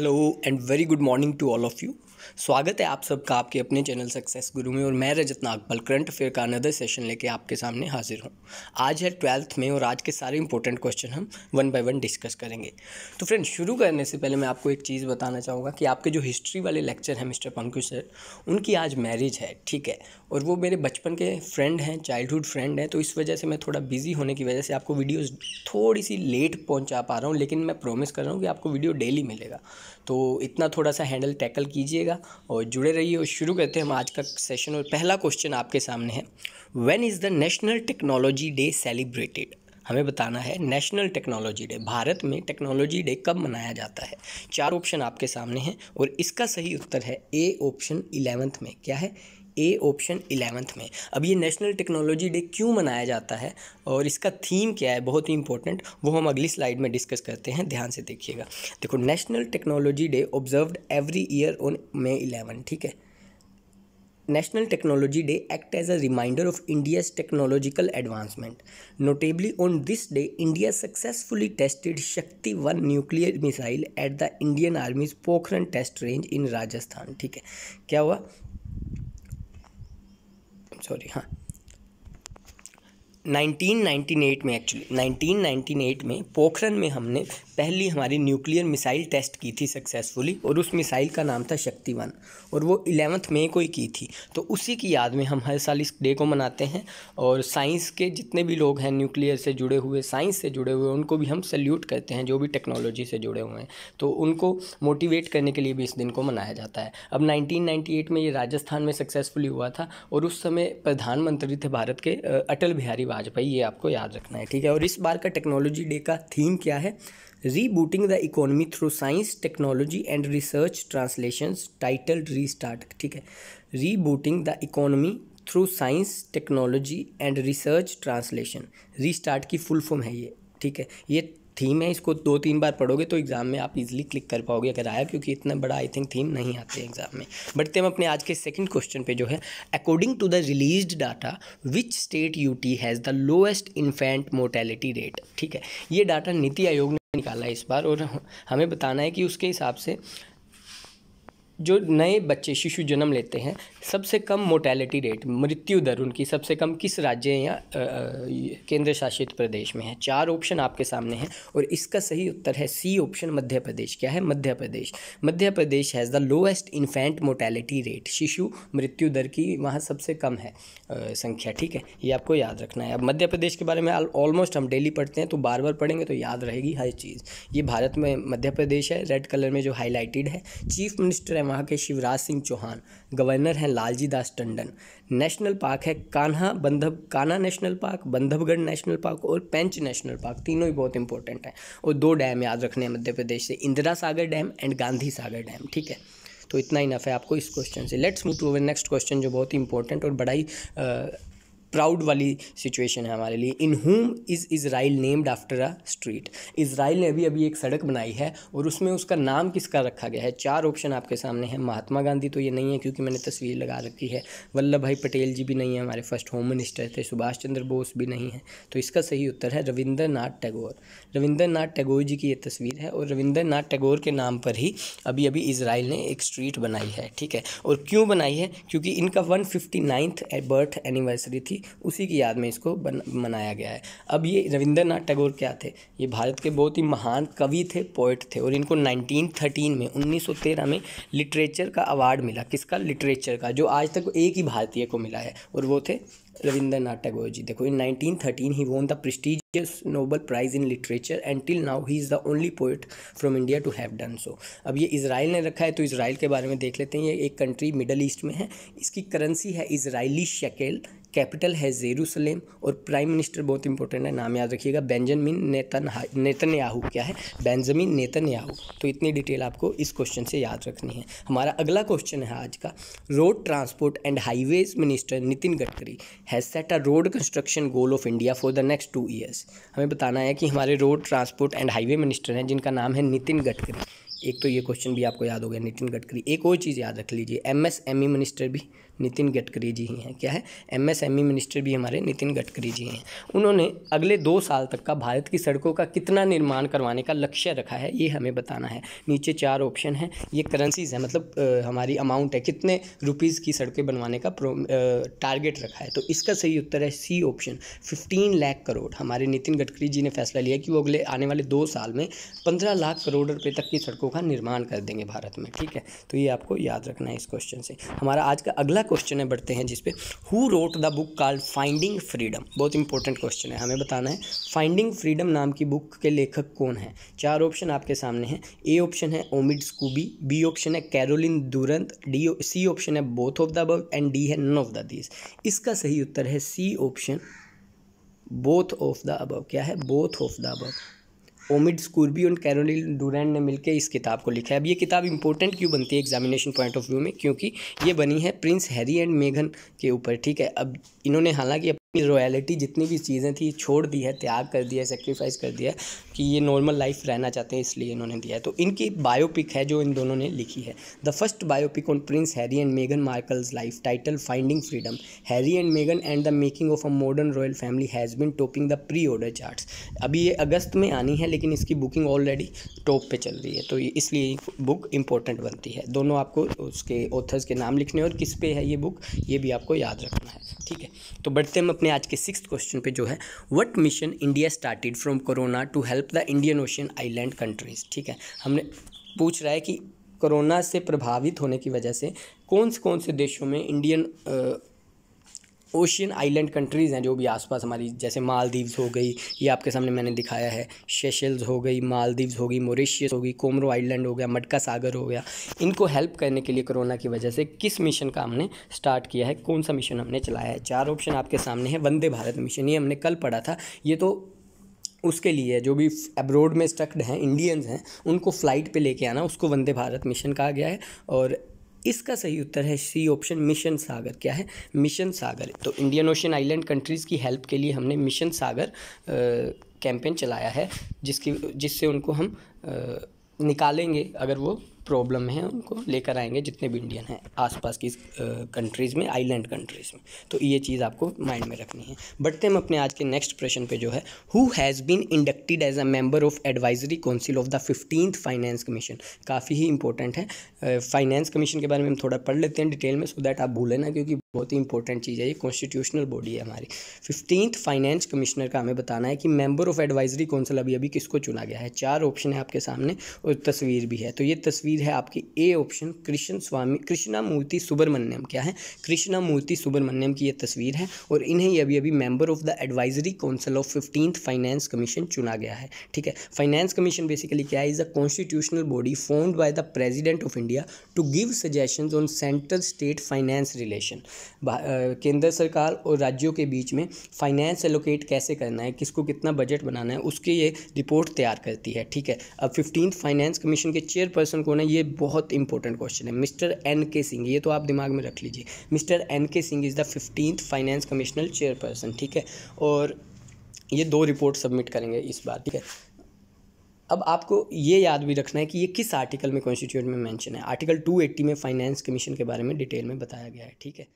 Hello and very good morning to all of you. स्वागत है आप सबका आपके अपने चैनल सक्सेस गुरु में और मैं रजत अकबल करंट अफेयर का अनदर सेशन लेके आपके सामने हाजिर हूँ आज है ट्वेल्थ में और आज के सारे इंपॉर्टेंट क्वेश्चन हम वन बाय वन डिस्कस करेंगे तो फ्रेंड शुरू करने से पहले मैं आपको एक चीज़ बताना चाहूँगा कि आपके जो हिस्ट्री वाले लेक्चर हैं मिस्टर पंकज सर उनकी आज मैरिज है ठीक है और वो मेरे बचपन के फ्रेंड हैं चाइल्डहुड फ्रेंड हैं तो इस वजह से मैं थोड़ा बिजी होने की वजह से आपको वीडियोज़ थोड़ी सी लेट पहुँचा पा रहा हूँ लेकिन मैं प्रोमिस कर रहा हूँ कि आपको वीडियो डेली मिलेगा तो इतना थोड़ा सा हैंडल टैकल कीजिएगा और जुड़े रहिए और शुरू करते हैं हम आज का सेशन और पहला क्वेश्चन आपके सामने है when is the national technology day celebrated हमें बताना है नेशनल टेक्नोलॉजी डे भारत में टेक्नोलॉजी डे कब मनाया जाता है चार ऑप्शन आपके सामने हैं और इसका सही उत्तर है ए ऑप्शन इलेवंथ में क्या है ए ऑप्शन इलेवेंथ में अब ये नेशनल टेक्नोलॉजी डे क्यों मनाया जाता है और इसका थीम क्या है बहुत ही इंपॉर्टेंट वो हम अगली स्लाइड में डिस्कस करते हैं ध्यान से देखिएगा देखो national technology day observe every year on May eleven ठीक है national technology day act as a reminder of India's technological advancement notably on this day India successfully tested Shakti one nuclear missile at the Indian army's Pokhran test range in Rajasthan ठीक है क्या हुआ sorry हाँ 1998 में actually 1998 में पोखरण में हमने पहली हमारी न्यूक्लियर मिसाइल टेस्ट की थी सक्सेसफुली और उस मिसाइल का नाम था शक्तिवन और वो इलेवंथ मई को ही की थी तो उसी की याद में हम हर साल इस डे को मनाते हैं और साइंस के जितने भी लोग हैं न्यूक्लियर से जुड़े हुए साइंस से जुड़े हुए उनको भी हम सल्यूट करते हैं जो भी टेक्नोलॉजी से जुड़े हुए हैं तो उनको मोटिवेट करने के लिए भी इस दिन को मनाया जाता है अब नाइनटीन में ये राजस्थान में सक्सेसफुली हुआ था और उस समय प्रधानमंत्री थे भारत के अटल बिहारी वाजपेयी ये आपको याद रखना है ठीक है और इस बार का टेक्नोलॉजी डे का थीम क्या है rebooting the economy through science technology and research translation title restart ठीक है rebooting the economy through science technology and research translation restart की फुल फॉर्म है ये ठीक है ये थीम है इसको दो तीन बार पढ़ोगे तो एग्ज़ाम में आप इजीली क्लिक कर पाओगे अगर आया क्योंकि इतना बड़ा आई थिंक थीम नहीं आते एग्ज़ाम में बढ़ते हम अपने आज के सेकंड क्वेश्चन पे जो है according to the release data which state UT has the lowest infant mortality rate ठीक है ये डाटा नीति आयोग ने निकाला है इस बार और हमें बताना है कि उसके हिसाब से जो नए बच्चे शिशु जन्म लेते हैं सबसे कम मोटेलिटी रेट मृत्यु दर उनकी सबसे कम किस राज्य या केंद्र शासित प्रदेश में है चार ऑप्शन आपके सामने हैं और इसका सही उत्तर है सी ऑप्शन मध्य प्रदेश क्या है Madhya Pradesh Madhya Pradesh has the lowest infant mortality rate शिशु मृत्यु दर की वहाँ सबसे कम है आ, संख्या ठीक है ये आपको याद रखना है अब मध्य प्रदेश के बारे में ऑलमोस्ट हम डेली पढ़ते हैं तो बार बार पढ़ेंगे तो याद रहेगी हर चीज़ ये भारत में मध्य प्रदेश है रेड कलर में जो हाईलाइटेड है चीफ मिनिस्टर एवं वहाँ के शिवराज सिंह चौहान गवर्नर हैं लालजी दास टंडन नेशनल पार्क है Kanha Bandhav Kanha national park Bandhavgarh national park और पेंच नेशनल पार्क तीनों ही बहुत इंपॉर्टेंट हैं और दो डैम याद रखने हैं मध्य प्रदेश से Indira Sagar dam and Gandhi Sagar dam ठीक है तो इतना ही नफ है आपको इस क्वेश्चन से let's move to our next question जो बहुत ही इंपॉर्टेंट और बड़ा ही प्राउड वाली सिचुएशन है हमारे लिए in home is Israel named after a street Israel ने अभी अभी एक सड़क बनाई है और उसमें उसका नाम किसका रखा गया है चार ऑप्शन आपके सामने है महात्मा गांधी तो ये नहीं है क्योंकि मैंने तस्वीर लगा रखी है वल्लभ भाई पटेल जी भी नहीं है हमारे फर्स्ट होम मिनिस्टर थे सुभाष चंद्र बोस भी नहीं है तो इसका सही उत्तर है नाथ टैगोर नाथ टैगोर जी की ये तस्वीर है और नाथ टैगोर के नाम पर ही अभी अभी इसराइल ने एक स्ट्रीट बनाई है ठीक है और क्यों बनाई है क्योंकि इनका वन फिफ्टी बर्थ एनिवर्सरी थी थी उसी की याद में इसको बन, मनाया गया है अब ये रविंद्रनाथ टैगोर क्या थे ये भारत के बहुत ही महान कवि थे पोइट थे और इनको 1913 में 1913 में लिटरेचर का अवार्ड मिला किसका लिटरेचर का जो आज तक एक ही भारतीय को मिला है और वो थे रविंद्रनाथ टैगोर जी देखो इन 1913 he won the prestigious Nobel prize in literature and till now he is the only poet from India to have done so अब ये इसराइल ने रखा है तो इसराइल के बारे में देख लेते हैं ये एक कंट्री मिडल ईस्ट में है इसकी करेंसी है इसराइली शेकेल कैपिटल है जेरूसलेम और प्राइम मिनिस्टर बहुत इंपॉर्टेंट है नाम याद रखिएगा बेंजामिन नेतन नेतन क्या है बेंजामिन नेतन्याहू तो इतनी डिटेल आपको इस क्वेश्चन से याद रखनी है हमारा अगला क्वेश्चन है आज का road transport and highways minister Nitin Gadkari has set a road construction goal of India for the next two years हमें बताना है कि हमारे road transport and highway minister हैं जिनका नाम है नितिन गडकरी एक तो ये क्वेश्चन भी आपको याद हो गया नितिन गडकरी एक और चीज़ याद रख लीजिए M S M E minister भी नितिन गडकरी जी ही हैं क्या है M S M E minister भी हमारे नितिन गडकरी जी हैं उन्होंने अगले दो साल तक का भारत की सड़कों का कितना निर्माण करवाने का लक्ष्य रखा है ये हमें बताना है नीचे चार ऑप्शन हैं ये करेंसीज़ हैं मतलब आ, हमारी अमाउंट है कितने रुपीज़ की सड़कें बनवाने का टारगेट रखा है तो इसका सही उत्तर है C option fifteen lakh crore हमारे नितिन गडकरी जी ने फैसला लिया कि वो अगले आने वाले दो साल में पंद्रह लाख करोड़ रुपये तक की सड़कों का निर्माण कर देंगे भारत में ठीक है तो ये आपको याद रखना है इस क्वेश्चन से हमारा आज का अगला क्वेश्चन है बढ़ते हैं जिसपे who wrote the book called finding freedom बहुत इंपॉर्टेंट क्वेश्चन है हमें बताना है फाइंडिंग फ्रीडम नाम की बुक के लेखक कौन है चार ऑप्शन आपके सामने हैं ए ऑप्शन है ओमिड स्कूबी बी ऑप्शन है Carolyn Durand D C option है both of the above and D है नन ऑफ द दीज इसका सही उत्तर है C option both of the above क्या है बोथ ऑफ द अब ओमिड स्कूर्बी और कैरोलिन डूरैन ने मिलकर इस किताब को लिखा है अब ये किताब इंपॉर्टेंट क्यों बनती है एग्जामिनेशन पॉइंट ऑफ व्यू में क्योंकि ये बनी है प्रिंस हैरी एंड मेघन के ऊपर ठीक है अब इन्होंने हालांकि रॉयलिटी जितनी भी चीज़ें थी छोड़ दी है त्याग कर दिया है सेक्रीफाइस कर दिया है कि ये नॉर्मल लाइफ रहना चाहते हैं इसलिए इन्होंने दिया है तो इनकी बायोपिक है जो इन दोनों ने लिखी है the first biopic on Prince Harry and Megan मार्कल्स life title finding freedom Harry and Megan and the making of a modern royal family has been topping the pre order charts अभी ये अगस्त में आनी है लेकिन इसकी बुकिंग ऑलरेडी टॉप पर चल रही है तो इसलिए बुक इंपॉर्टेंट बनती है दोनों आपको उसके ऑथर्स के नाम लिखने और किस पे है ये बुक ये भी आपको याद रखना है ठीक है तो बढ़ते हम अपने आज के सिक्स क्वेश्चन पे जो है what mission India started from corona to help the Indian ocean island countries ठीक है हमने पूछ रहा है कि कोरोना से प्रभावित होने की वजह से कौन से कौन से देशों में इंडियन ओशियन आइलैंड कंट्रीज़ हैं जो भी आसपास हमारी जैसे मालदीव्स हो गई ये आपके सामने मैंने दिखाया है शेशल्स हो गई मालदीव्स हो गई मोरिशियस हो गई कोमरो आइलैंड हो गया मटका सागर हो गया इनको हेल्प करने के लिए कोरोना की वजह से किस मिशन का हमने स्टार्ट किया है कौन सा मिशन हमने चलाया है चार ऑप्शन आपके सामने है वंदे भारत मिशन ये हमने कल पढ़ा था ये तो उसके लिए जो भी अब्रोड में स्टक्ड हैं इंडियंस हैं उनको फ़्लाइट पे लेके आना उसको वंदे भारत मिशन कहा गया है और इसका सही उत्तर है सी ऑप्शन मिशन सागर क्या है मिशन सागर तो इंडियन ओशन आइलैंड कंट्रीज़ की हेल्प के लिए हमने मिशन सागर कैंपेन चलाया है जिसकी जिससे उनको हम आ, निकालेंगे अगर वो प्रॉब्लम है उनको लेकर आएंगे जितने भी इंडियन हैं आसपास की कंट्रीज़ में आइलैंड कंट्रीज़ में तो ये चीज़ आपको माइंड में रखनी है बढ़ते हम अपने आज के नेक्स्ट प्रश्न पे जो है who has been inducted as a member of advisory council of the fifteenth finance commission काफ़ी ही इंपॉर्टेंट है फाइनेंस कमीशन के बारे में हम थोड़ा पढ़ लेते हैं डिटेल में सो दैट आप भूलें ना क्योंकि बहुत ही इंपॉर्टेंट चीज़ है ये कॉन्स्टिट्यूशनल बॉडी है हमारी फिफ्टींथ फाइनेंस कमिश्नर का हमें बताना है कि मेंबर ऑफ एडवाइजरी काउंसिल अभी अभी किसको चुना गया है चार ऑप्शन है आपके सामने और तस्वीर भी है तो ये तस्वीर तस्वीर है आपकी A option Krishnaswamy Krishnamurthy Subramanian क्या है कृष्णा मूर्ति सुब्रमण्यम की यह तस्वीर है और इन्हें अभी अभी member of the advisory council of fifteenth finance commission चुना गया है ठीक है फाइनेंस कमीशन बेसिकली क्या है is a constitutional body formed by the president of India to give suggestion on central state finance relation केंद्र सरकार और राज्यों के बीच में फाइनेंस एलोकेट कैसे करना है किसको कितना बजट बनाना है उसके ये रिपोर्ट तैयार करती है ठीक है अब फिफ्टींथ फाइनेंस कमीशन के चेयरपर्सन कौन होना ये बहुत इंपॉर्टेंट क्वेश्चन है मिस्टर एन के सिंह ये तो आप दिमाग में रख लीजिए mister N K Singh is the fifteenth finance commissioner chairperson ठीक है और ये दो रिपोर्ट सबमिट करेंगे इस बार ठीक है अब आपको ये याद भी रखना है कि ये किस आर्टिकल में कॉन्स्टिट्यूट में मेंशन है आर्टिकल 280 में फाइनेंस कमीशन के बारे में डिटेल में बताया गया है ठीक है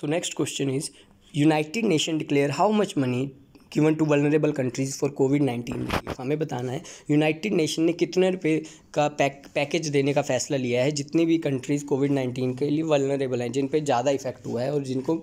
so next question is united nation declare how much money given to vulnerable countries for covid nineteen हमें बताना है यूनाइटेड नेशन ने कितने रुपये का पैक पैकेज देने का फैसला लिया है जितनी भी कंट्रीज़ कोविड नाइन्टीन के लिए वलनरेबल हैं जिन पर ज़्यादा इफेक्ट हुआ है और जिनको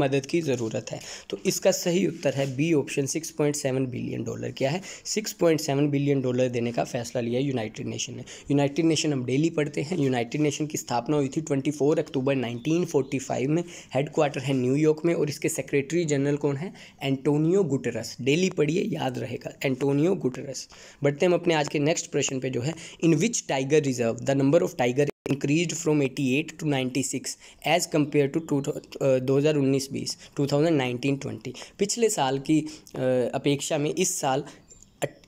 मदद की ज़रूरत है तो इसका सही उत्तर है B option six point seven billion dollar क्या है six point seven billion dollar देने का फैसला लिया है यूनाइटेड नेशन ने यूनाइटेड नेशन हम डेली पढ़ते हैं यूनाइटेड नेशन की स्थापना हुई थी twenty four October nineteen forty five में हेडक्वार्टर है न्यूयॉर्क में और इसके सेक्रेटरी जनरल कौन है एंटोनियो गुटर गुटरस डेली पढ़िए याद रहेगा एंटोनियो गुटरस बढ़ते हम अपने आज के नेक्स्ट प्रश्न पे जो है in which tiger reserve the number of tiger increase from 88 to 96 as compare to to दो हज़ार उन्नीस बीस टू थाउजेंड नाइनटीन ट्वेंटी पिछले साल की uh, अपेक्षा में इस साल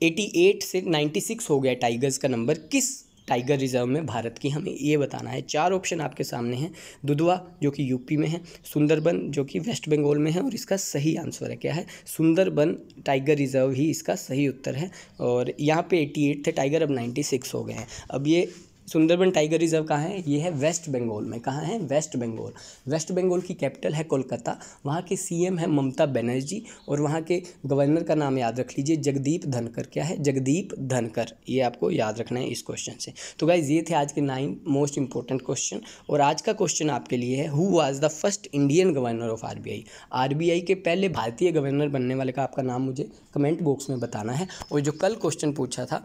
88 से 96 हो गया टाइगर्स का नंबर किस टाइगर रिजर्व में भारत की हमें ये बताना है चार ऑप्शन आपके सामने हैं दुधवा जो कि यूपी में है सुंदरबन जो कि वेस्ट बंगाल में है और इसका सही आंसर है क्या है सुंदरबन टाइगर रिजर्व ही इसका सही उत्तर है और यहाँ पे 88 थे टाइगर अब 96 हो गए हैं अब ये सुंदरबन टाइगर रिजर्व कहाँ है ये है वेस्ट बंगाल में कहाँ है वेस्ट बंगाल वेस्ट बंगाल की कैपिटल है कोलकाता वहाँ के सीएम है ममता बनर्जी और वहाँ के गवर्नर का नाम याद रख लीजिए जगदीप धनकर क्या है जगदीप धनकर ये आपको याद रखना है इस क्वेश्चन से तो गाइज ये थे आज के नाइन मोस्ट इंपॉर्टेंट क्वेश्चन और आज का क्वेश्चन आपके लिए है who was the first Indian governor of R B के पहले भारतीय गवर्नर बनने वाले का आपका नाम मुझे कमेंट बॉक्स में बताना है और जो कल क्वेश्चन पूछा था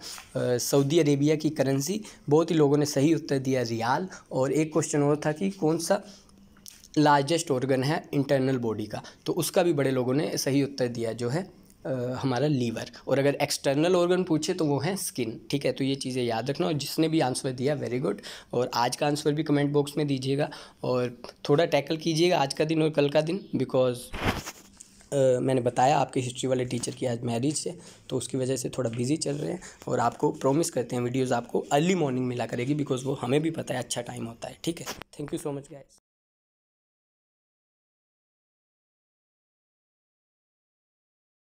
सऊदी अरेबिया की करेंसी बहुत ही लोग लोगों ने सही उत्तर दिया रियाल और एक क्वेश्चन और था कि कौन सा लार्जेस्ट ऑर्गन है इंटरनल बॉडी का तो उसका भी बड़े लोगों ने सही उत्तर दिया जो है आ, हमारा लीवर और अगर एक्सटर्नल ऑर्गन पूछे तो वो है स्किन ठीक है तो ये चीज़ें याद रखना और जिसने भी आंसर दिया वेरी गुड और आज का आंसर भी कमेंट बॉक्स में दीजिएगा और थोड़ा टैकल कीजिएगा आज का दिन और कल का दिन बिकॉज मैंने बताया आपके हिस्ट्री वाले टीचर की आज मैरिज है तो उसकी वजह से थोड़ा बिजी चल रहे हैं और आपको प्रॉमिस करते हैं वीडियोज़ आपको अर्ली मॉर्निंग मिला करेगी बिकॉज वो हमें भी पता है अच्छा टाइम होता है ठीक है thank you so much guys